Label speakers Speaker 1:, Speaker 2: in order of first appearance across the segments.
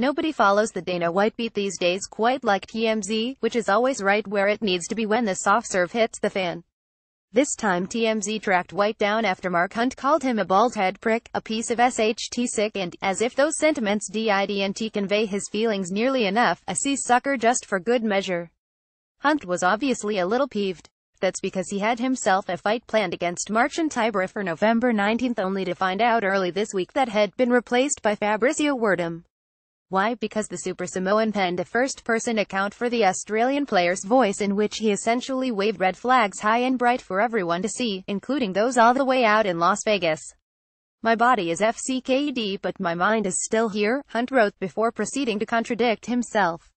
Speaker 1: Nobody follows the Dana White beat these days quite like TMZ, which is always right where it needs to be when the soft serve hits the fan. This time TMZ tracked White down after Mark Hunt called him a bald-head prick, a piece of SHT sick and, as if those sentiments didn't convey his feelings nearly enough, a sea-sucker just for good measure. Hunt was obviously a little peeved. That's because he had himself a fight planned against and Tybra for November 19th only to find out early this week that had been replaced by Fabrizio Werdum. Why? Because the Super Samoan penned a first-person account for the Australian player's voice in which he essentially waved red flags high and bright for everyone to see, including those all the way out in Las Vegas. My body is FCKD but my mind is still here, Hunt wrote before proceeding to contradict himself.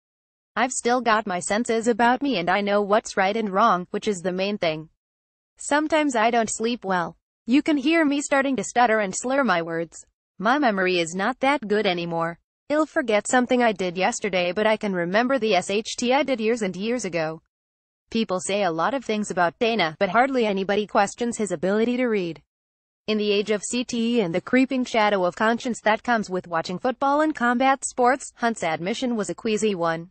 Speaker 1: I've still got my senses about me and I know what's right and wrong, which is the main thing. Sometimes I don't sleep well. You can hear me starting to stutter and slur my words. My memory is not that good anymore. I'll forget something I did yesterday but I can remember the SHT I did years and years ago. People say a lot of things about Dana, but hardly anybody questions his ability to read. In the age of CTE and the creeping shadow of conscience that comes with watching football and combat sports, Hunt's admission was a queasy one.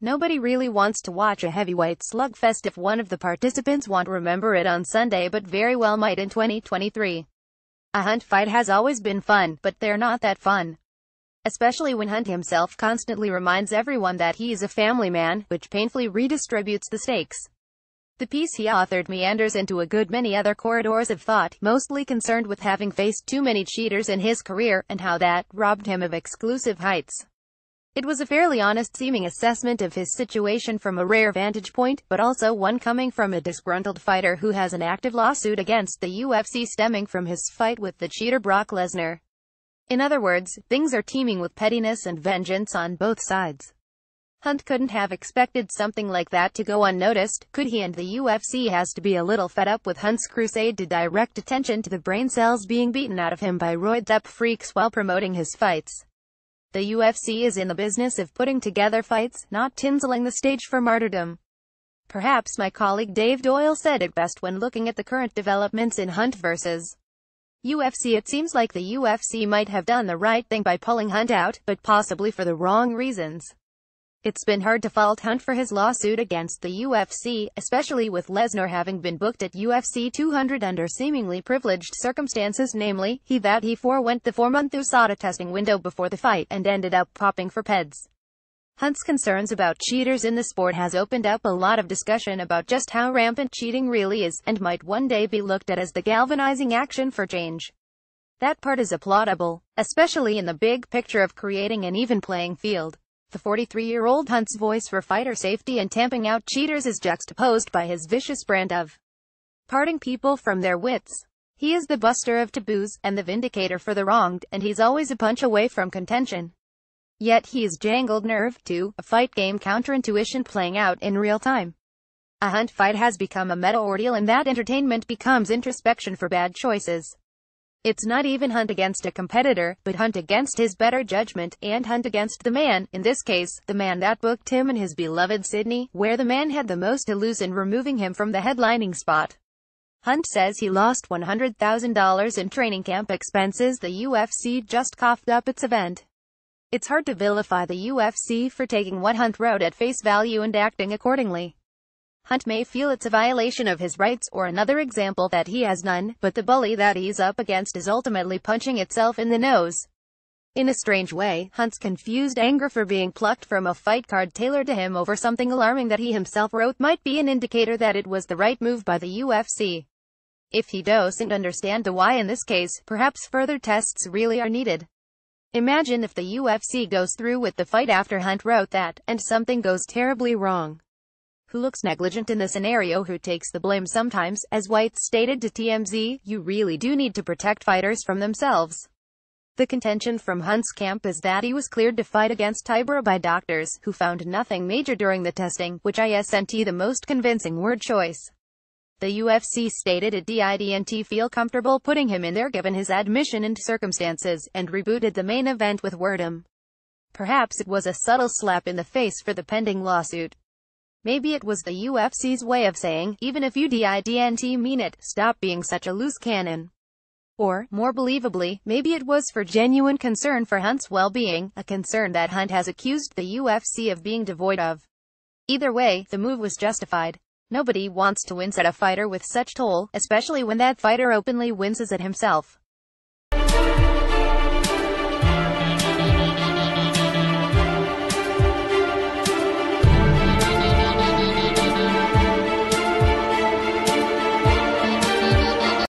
Speaker 1: Nobody really wants to watch a heavyweight slugfest if one of the participants won't remember it on Sunday but very well might in 2023. A hunt fight has always been fun, but they're not that fun especially when Hunt himself constantly reminds everyone that he is a family man, which painfully redistributes the stakes. The piece he authored meanders into a good many other corridors of thought, mostly concerned with having faced too many cheaters in his career, and how that robbed him of exclusive heights. It was a fairly honest-seeming assessment of his situation from a rare vantage point, but also one coming from a disgruntled fighter who has an active lawsuit against the UFC stemming from his fight with the cheater Brock Lesnar. In other words, things are teeming with pettiness and vengeance on both sides. Hunt couldn't have expected something like that to go unnoticed, could he and the UFC has to be a little fed up with Hunt's crusade to direct attention to the brain cells being beaten out of him by roided up freaks while promoting his fights. The UFC is in the business of putting together fights, not tinseling the stage for martyrdom. Perhaps my colleague Dave Doyle said it best when looking at the current developments in Hunt versus UFC It seems like the UFC might have done the right thing by pulling Hunt out, but possibly for the wrong reasons. It's been hard to fault Hunt for his lawsuit against the UFC, especially with Lesnar having been booked at UFC 200 under seemingly privileged circumstances namely, he vowed he forewent the four-month USADA testing window before the fight and ended up popping for PEDs. Hunt's concerns about cheaters in the sport has opened up a lot of discussion about just how rampant cheating really is, and might one day be looked at as the galvanizing action for change. That part is applaudable, especially in the big picture of creating an even playing field. The 43-year-old Hunt's voice for fighter safety and tamping out cheaters is juxtaposed by his vicious brand of parting people from their wits. He is the buster of taboos, and the vindicator for the wronged, and he's always a punch away from contention. Yet he is jangled nerve to a fight game counterintuition playing out in real time. A hunt fight has become a meta ordeal and that entertainment becomes introspection for bad choices. It's not even hunt against a competitor, but hunt against his better judgment, and hunt against the man, in this case, the man that booked him and his beloved Sydney, where the man had the most to lose in removing him from the headlining spot. Hunt says he lost $100,000 in training camp expenses the UFC just coughed up its event. It's hard to vilify the UFC for taking what Hunt wrote at face value and acting accordingly. Hunt may feel it's a violation of his rights or another example that he has none, but the bully that he's up against is ultimately punching itself in the nose. In a strange way, Hunt's confused anger for being plucked from a fight card tailored to him over something alarming that he himself wrote might be an indicator that it was the right move by the UFC. If he doesn't understand the why in this case, perhaps further tests really are needed. Imagine if the UFC goes through with the fight after Hunt wrote that, and something goes terribly wrong. Who looks negligent in the scenario who takes the blame sometimes, as White stated to TMZ, you really do need to protect fighters from themselves. The contention from Hunt's camp is that he was cleared to fight against Tiber by doctors, who found nothing major during the testing, which is NT the most convincing word choice. The UFC stated it didn't feel comfortable putting him in there given his admission and circumstances, and rebooted the main event with Wordham. Perhaps it was a subtle slap in the face for the pending lawsuit. Maybe it was the UFC's way of saying, even if you didn't mean it, stop being such a loose cannon. Or, more believably, maybe it was for genuine concern for Hunt's well-being, a concern that Hunt has accused the UFC of being devoid of. Either way, the move was justified. Nobody wants to wince at a fighter with such toll, especially when that fighter openly winces at himself.